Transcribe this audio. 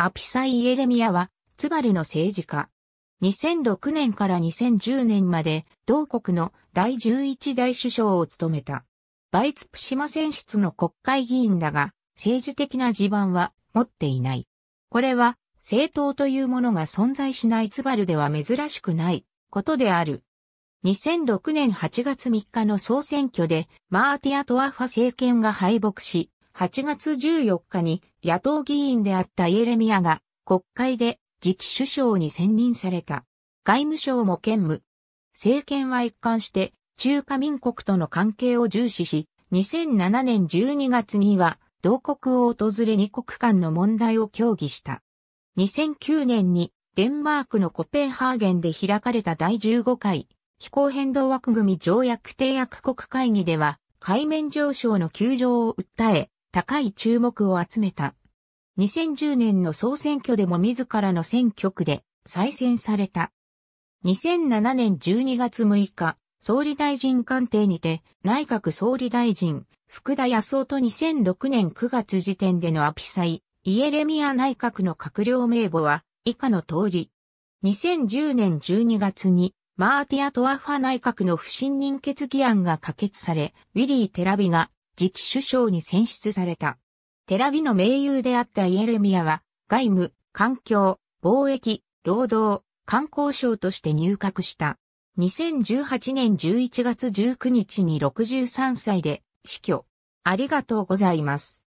アピサイ・イエレミアは、ツバルの政治家。2006年から2010年まで、同国の第11代首相を務めた。バイツプシマ選出の国会議員だが、政治的な地盤は持っていない。これは、政党というものが存在しないツバルでは珍しくないことである。2006年8月3日の総選挙でマーティア・トワファ政権が敗北し、8月14日に野党議員であったイエレミアが国会で次期首相に選任された。外務省も兼務。政権は一貫して中華民国との関係を重視し、2007年12月には同国を訪れ二国間の問題を協議した。2009年にデンマークのコペンハーゲンで開かれた第15回気候変動枠組条約締約国会議では海面上昇の急上を訴え、高い注目を集めた。2010年の総選挙でも自らの選挙区で再選された。2007年12月6日、総理大臣官邸にて内閣総理大臣、福田康夫と2006年9月時点でのアピサイ、イエレミア内閣の閣僚名簿は以下の通り。2010年12月にマーティア・トワファ内閣の不信任決議案が可決され、ウィリー・テラビが次期首相に選出された。テラビの盟友であったイエレミアは、外務、環境、貿易、労働、観光省として入閣した。2018年11月19日に63歳で死去。ありがとうございます。